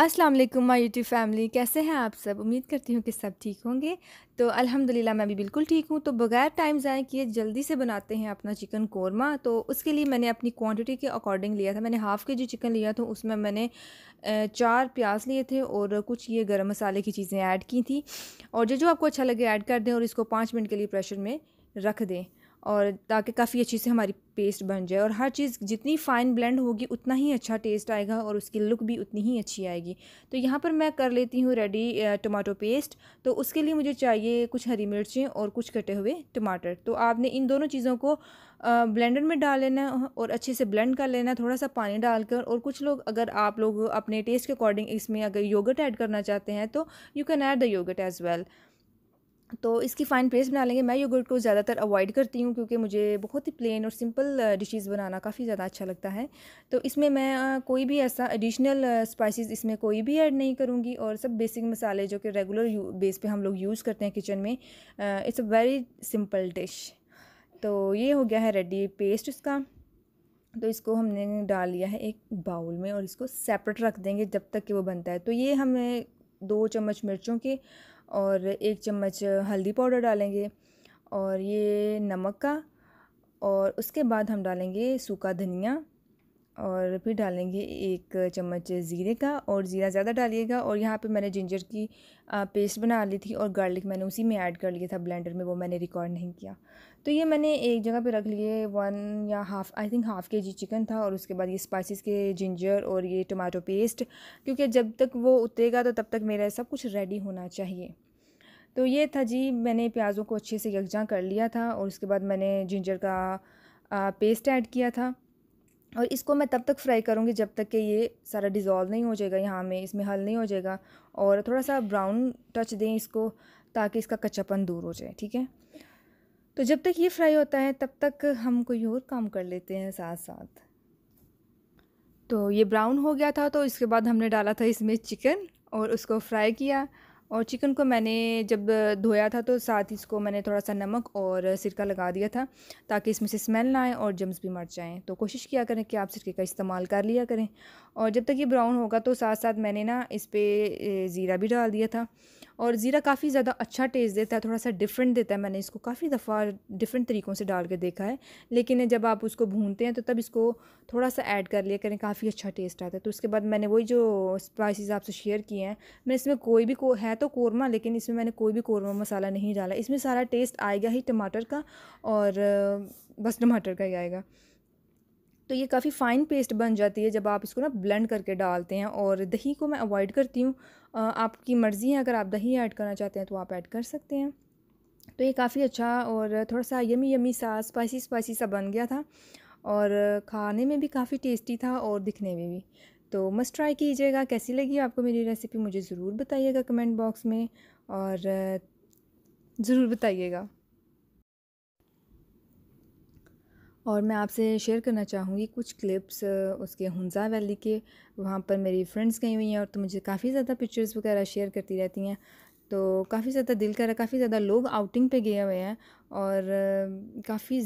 अस्सलाम वालेकुम my YouTube family कैसे हैं आप सब उम्मीद करती हूँ कि सब ठीक होंगे तो अल्हम्दुलिल्लाह मैं भी बिल्कुल ठीक हूँ तो बगैर टाइम कि किए जल्दी से बनाते हैं अपना चिकन कोरमा तो उसके लिए मैंने अपनी क्वांटिटी के अकॉर्डिंग लिया था मैंने हाफ़ के जी चिकन लिया था उसमें मैंने चार प्याज लिए थे और कुछ ये गर्म मसाले की चीज़ें ऐड की थी और जो जो आपको अच्छा लगे ऐड कर दें और इसको पाँच मिनट के लिए प्रेशर में रख दें और ताकि काफ़ी अच्छी से हमारी पेस्ट बन जाए और हर चीज़ जितनी फ़ाइन ब्लेंड होगी उतना ही अच्छा टेस्ट आएगा और उसकी लुक भी उतनी ही अच्छी आएगी तो यहाँ पर मैं कर लेती हूँ रेडी टमाटो पेस्ट तो उसके लिए मुझे चाहिए कुछ हरी मिर्चें और कुछ कटे हुए टमाटर तो आपने इन दोनों चीज़ों को ब्लेंडर में डाल लेना और अच्छे से ब्लेंड कर लेना थोड़ा सा पानी डालकर और कुछ लोग अगर आप लोग अपने टेस्ट के अकॉर्डिंग इसमें अगर योगट ऐड करना चाहते हैं तो you can add the yogurt as well तो इसकी फ़ाइन पेस्ट बना लेंगे मैं योगर्ट को ज़्यादातर अवॉइड करती हूँ क्योंकि मुझे बहुत ही प्लेन और सिंपल डिशेस uh, बनाना काफ़ी ज़्यादा अच्छा लगता है तो इसमें मैं uh, कोई भी ऐसा एडिशनल स्पाइसेस uh, इसमें कोई भी ऐड नहीं करूँगी और सब बेसिक मसाले जो कि रेगुलर बेस पे हम लोग यूज़ करते हैं किचन में it's a very simple dish तो ये हो गया है रेडी पेस्ट इसका तो इसको हमने डाल लिया है एक बाउल में और इसको सेपरेट रख देंगे जब तक कि वो बनता है तो ये हमें दो चम्मच मिर्चों के और एक चम्मच हल्दी पाउडर डालेंगे और ये नमक का और उसके बाद हम डालेंगे सूखा धनिया और फिर डालेंगे एक चम्मच ज़ीरे का और ज़ीरा ज़्यादा डालिएगा और यहाँ पे मैंने जिंजर की पेस्ट बना ली थी और गार्लिक मैंने उसी में ऐड कर लिया था ब्लेंडर में वो मैंने रिकॉर्ड नहीं किया तो ये मैंने एक जगह पे रख लिए वन या हाफ़ आई थिंक हाफ़ के जी चिकन था और उसके बाद ये स्पाइसिस के जिंजर और ये टमाटो पेस्ट क्योंकि जब तक वो उतरेगा तो तब तक मेरा सब कुछ रेडी होना चाहिए तो ये था जी मैंने प्याज़ों को अच्छे से यकजा कर लिया था और उसके बाद मैंने जिंजर का पेस्ट ऐड किया था और इसको मैं तब तक फ्राई करूँगी जब तक कि ये सारा डिज़ोल्व नहीं हो जाएगा यहाँ में इसमें हल नहीं हो जाएगा और थोड़ा सा ब्राउन टच दें इसको ताकि इसका कच्चापन दूर हो जाए ठीक है तो जब तक ये फ्राई होता है तब तक हम कोई और काम कर लेते हैं साथ साथ तो ये ब्राउन हो गया था तो इसके बाद हमने डाला था इसमें चिकन और उसको फ्राई किया और चिकन को मैंने जब धोया था तो साथ ही इसको मैंने थोड़ा सा नमक और सिरका लगा दिया था ताकि इसमें से स्मेल ना आए और जम्स भी मर जाएँ तो कोशिश किया करें कि आप सिरके का इस्तेमाल कर लिया करें और जब तक ये ब्राउन होगा तो साथ साथ मैंने ना इस पर ज़ीरा भी डाल दिया था और ज़ीरा काफ़ी ज़्यादा अच्छा टेस्ट देता है थोड़ा सा डिफरेंट देता है मैंने इसको काफ़ी दफ़ा डिफरेंट तरीक़ों से डाल के देखा है लेकिन जब आप उसको भूनते हैं तो तब इसको थोड़ा सा ऐड कर लिया करें काफ़ी अच्छा टेस्ट आता है तो उसके बाद मैंने वही जो स्पाइसिस आपसे शेयर किए हैं मैंने इसमें कोई भी को है तो कौरमा लेकिन इसमें मैंने कोई भी कौरमा मसाला नहीं डाला इसमें सारा टेस्ट आएगा ही टमाटर का और बस टमाटर का ही आएगा तो ये काफ़ी फ़ाइन पेस्ट बन जाती है जब आप इसको ना ब्लेंड करके डालते हैं और दही को मैं अवॉइड करती हूँ आपकी मर्ज़ी है अगर आप दही ऐड करना चाहते हैं तो आप ऐड कर सकते हैं तो ये काफ़ी अच्छा और थोड़ा सा यमी यमी सा स्पाइसी स्पाइसी सा बन गया था और खाने में भी काफ़ी टेस्टी था और दिखने में भी तो मस्ट ट्राई कीजिएगा कैसी लगी आपको मेरी रेसिपी मुझे ज़रूर बताइएगा कमेंट बॉक्स में और ज़रूर बताइएगा और मैं आपसे शेयर करना चाहूँगी कुछ क्लिप्स उसके हंजा वैली के वहाँ पर मेरी फ्रेंड्स गई हुई हैं और तो मुझे काफ़ी ज़्यादा पिक्चर्स वगैरह शेयर करती रहती हैं तो काफ़ी ज़्यादा दिल करा काफ़ी ज़्यादा लोग आउटिंग पे गए हुए हैं और काफ़ी